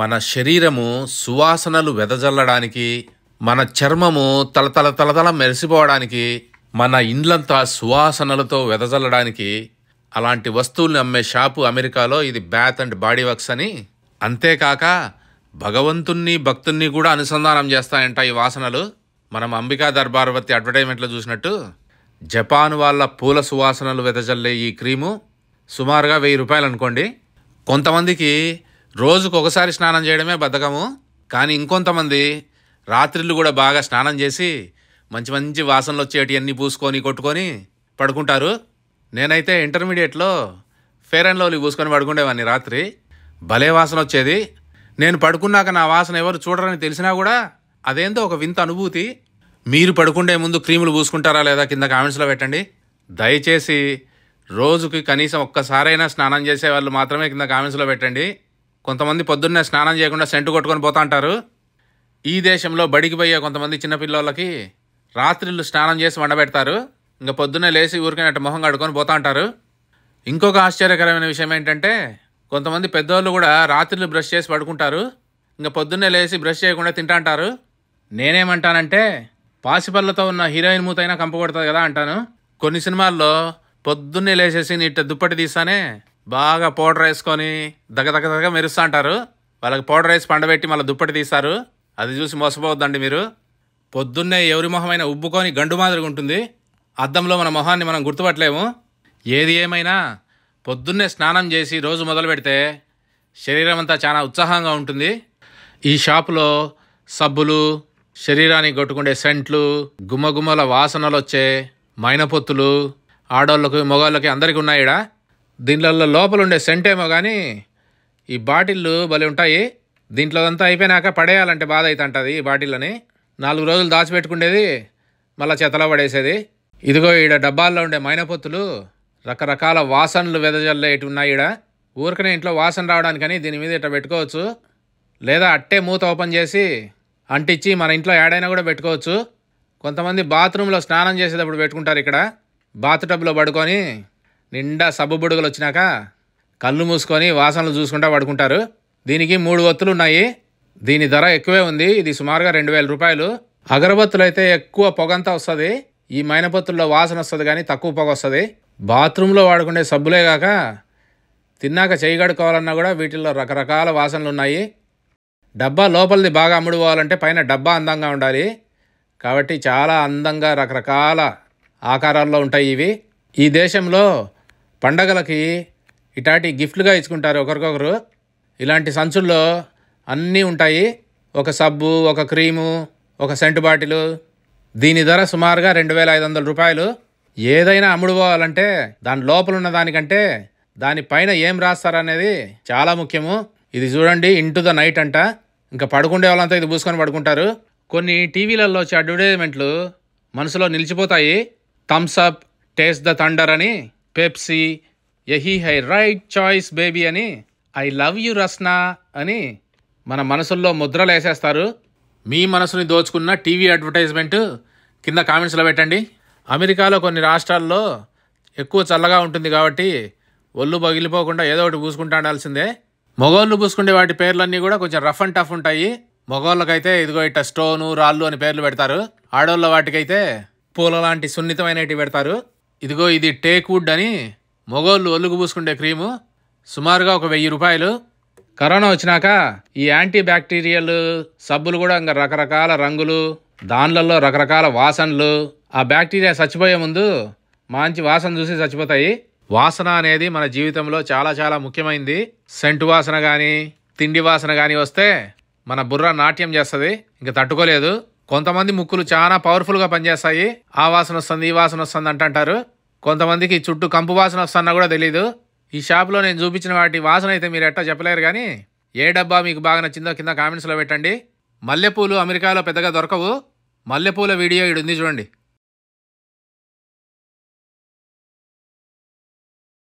మన శరీరము సువాసనలు వెదజల్లడానికి మన చర్మము తలతల తలతల మెరిసిపోవడానికి మన ఇండ్లంతా సువాసనలతో వెదజల్లడానికి అలాంటి వస్తువుల్ని అమ్మే షాపు అమెరికాలో ఇది బ్యాత్ అండ్ బాడీ వర్క్స్ అని అంతేకాక భగవంతుణ్ణి భక్తుణ్ణి కూడా అనుసంధానం చేస్తాయంట ఈ వాసనలు మనం అంబికా దర్బార్వతి అడ్వర్టైజ్మెంట్లో చూసినట్టు జపాన్ వాళ్ళ పూల సువాసనలు వెదజల్లే ఈ క్రీము సుమారుగా వెయ్యి రూపాయలు అనుకోండి కొంతమందికి రోజుకు ఒకసారి స్నానం చేయడమే బద్ధకము కానీ ఇంకొంతమంది రాత్రిళ్ళు కూడా బాగా స్నానం చేసి మంచి మంచి వాసనలు వచ్చేటి అన్నీ పూసుకొని కొట్టుకొని పడుకుంటారు నేనైతే ఇంటర్మీడియట్లో ఫేర్ అండ్ లవ్లీ పూసుకొని పడుకుండేవాన్ని రాత్రి భలే వాసన వచ్చేది నేను పడుకున్నాక నా వాసన ఎవరు చూడరని తెలిసినా కూడా అదేందో ఒక వింత అనుభూతి మీరు పడుకుండే ముందు క్రీములు పూసుకుంటారా లేదా కింద కామెంట్స్లో పెట్టండి దయచేసి రోజుకి కనీసం ఒక్కసారైనా స్నానం చేసే వాళ్ళు మాత్రమే కింద కామెంట్స్లో పెట్టండి కొంతమంది పొద్దున్నే స్నానం చేయకుండా సెంటు కొట్టుకొని పోతా అంటారు ఈ దేశంలో బడికి పోయే కొంతమంది చిన్నపిల్లలకి రాత్రిళ్ళు స్నానం చేసి వండబెడతారు ఇంకా పొద్దున్నే లేచి ఊరికైనట్టు మొహం కడుకొని పోతా అంటారు ఇంకొక ఆశ్చర్యకరమైన విషయం ఏంటంటే కొంతమంది పెద్దోళ్ళు కూడా రాత్రిళ్ళు బ్రష్ చేసి పడుకుంటారు ఇంకా పొద్దున్నే లేచి బ్రష్ చేయకుండా తింటా అంటారు నేనేమంటానంటే పాసిపళ్ళతో ఉన్న హీరోయిన్ మూతైనా కంపకొడుతుంది కదా అంటాను కొన్ని సినిమాల్లో పొద్దున్నే లేచేసి నీట దుప్పటి తీస్తానే బాగా పౌడర్ వేసుకొని దగ్గదగ్గదగ మెరుస్తూ అంటారు వాళ్ళకి పౌడర్ వేసి పండబెట్టి మళ్ళీ దుప్పటి తీస్తారు అది చూసి మోసపోవద్దండి మీరు పొద్దున్నే ఎవరి మొహమైనా ఉబ్బుకొని గండు మాదిరిగా ఉంటుంది అద్దంలో మన మొహాన్ని మనం గుర్తుపట్టలేము ఏది ఏమైనా పొద్దున్నే స్నానం చేసి రోజు మొదలు పెడితే శరీరం అంతా చాలా ఉత్సాహంగా ఉంటుంది ఈ షాపులో సబ్బులు శరీరానికి కొట్టుకుండే సెంట్లు గుమ్మగుమ్మల వాసనలు వచ్చే మైనపొత్తులు ఆడోళ్ళకి మగవాళ్ళకి అందరికీ ఉన్నాయి దీంట్లో లోపల ఉండే సెంట్ ఏమో కానీ ఈ బాటిళ్ళు భలే ఉంటాయి దీంట్లో అంతా అయిపోయినాక పడేయాలంటే బాధ అవుతుంటుంది ఈ బాటిల్ని నాలుగు రోజులు దాచిపెట్టుకునేది మళ్ళీ చెత్తలో పడేసేది ఇదిగో ఈడ డబ్బాల్లో ఉండే మైనపొత్తులు రకరకాల వాసనలు వెదజల్లేటి ఉన్నాయి ఈడ ఊరికనే ఇంట్లో వాసన రావడానికని దీని మీద ఇట్లా పెట్టుకోవచ్చు లేదా అట్టే మూత ఓపెన్ చేసి అంటిచ్చి మన ఇంట్లో ఏడైనా కూడా పెట్టుకోవచ్చు కొంతమంది బాత్రూంలో స్నానం చేసేటప్పుడు పెట్టుకుంటారు ఇక్కడ బాత్ టబ్లో పడుకొని నిండా సబ్బు బుడుగులు వచ్చినాక కళ్ళు మూసుకొని వాసనలు చూసుకుంటా పడుకుంటారు దీనికి మూడు వత్తులు ఉన్నాయి దీని ధర ఎక్కువే ఉంది ఇది సుమారుగా రెండు వేల రూపాయలు అగరబత్తులు అయితే ఎక్కువ పొగంతా వస్తుంది ఈ మైనపత్తుల్లో వాసన వస్తుంది కానీ తక్కువ పొగ వస్తుంది బాత్రూంలో వాడుకునే సబ్బులే కాక తిన్నాక చేయి కూడా వీటిల్లో రకరకాల వాసనలు ఉన్నాయి డబ్బా లోపలిది బాగా అమ్ముడు పోవాలంటే పైన డబ్బా అందంగా ఉండాలి కాబట్టి చాలా అందంగా రకరకాల ఆకారాల్లో ఉంటాయి ఇవి ఈ దేశంలో పండగలకి ఇటాటి గిఫ్ట్లుగా ఇచ్చుకుంటారు ఒకరికొకరు ఇలాంటి సంచుల్లో అన్నీ ఉంటాయి ఒక సబ్బు ఒక క్రీము ఒక సెంటు బాటిలు దీని ధర సుమారుగా రెండు వేల ఐదు వందల రూపాయలు ఏదైనా అమ్ముడుపోవాలంటే దాని లోపల ఉన్న దానికంటే దానిపైన ఏం రాస్తారనేది చాలా ముఖ్యము ఇది చూడండి ఇంటు ద నైట్ అంట ఇంకా పడుకుండే వాళ్ళంతా ఇది పూసుకొని పడుకుంటారు కొన్ని టీవీలలో వచ్చే అడ్వర్టైజ్మెంట్లు మనసులో నిలిచిపోతాయి Thums Up up taste the thunder అని పెప్సీ యహీ హై రైట్ చాయిస్ బేబీ అని ఐ లవ్ యు రస్నా అని మన మనసుల్లో ముద్రలు వేసేస్తారు మీ మనసుని దోచుకున్న టీవీ అడ్వర్టైజ్మెంట్ కింద కామెంట్స్లో పెట్టండి అమెరికాలో కొన్ని రాష్ట్రాల్లో ఎక్కువ చల్లగా ఉంటుంది కాబట్టి ఒళ్ళు పగిలిపోకుండా ఏదో ఒకటి పూసుకుంటా ఉండాల్సిందే మొగోళ్ళు పూసుకుంటే వాటి పేర్లన్నీ కూడా కొంచెం రఫ్ అండ్ టఫ్ ఉంటాయి మగవాళ్ళకైతే ఇదిగో ఇట్ట స్టోను రాళ్ళు అని పేర్లు పెడతారు ఆడవాళ్ళ వాటికైతే పూల లాంటి సున్నితమైనవి పెడతారు ఇదిగో ఇది టేక్ వుడ్ అని మొగోళ్ళు ఒల్లుకు పూసుకుంటే క్రీము సుమారుగా ఒక వెయ్యి రూపాయలు కరోనా వచ్చినాక ఈ యాంటీ బ్యాక్టీరియల్ సబ్బులు కూడా ఇంకా రకరకాల రంగులు దాన్లలో రకరకాల వాసనలు ఆ బ్యాక్టీరియా చచ్చిపోయే ముందు మంచి వాసన చూసి చచ్చిపోతాయి వాసన అనేది మన జీవితంలో చాలా చాలా ముఖ్యమైనది సెంటు వాసన కానీ తిండి వాసన కానీ వస్తే మన బుర్ర నాట్యం చేస్తుంది ఇంకా తట్టుకోలేదు కొంతమంది ముక్కులు చాలా పవర్ఫుల్గా పనిచేస్తాయి ఆ వాసన వస్తుంది ఈ వాసన వస్తుంది అంటారు కొంతమందికి చుట్టూ కంపు వాసన వస్తున్నా కూడా తెలీదు ఈ షాప్లో నేను చూపించిన వాటి వాసన అయితే మీరు ఎట్టా చెప్పలేరు కానీ ఏ డబ్బా మీకు బాగా నచ్చిందో కింద కామెంట్స్లో పెట్టండి మల్లెపూలు అమెరికాలో పెద్దగా దొరకవు మల్లెపూల వీడియో ఇడు ఉంది చూడండి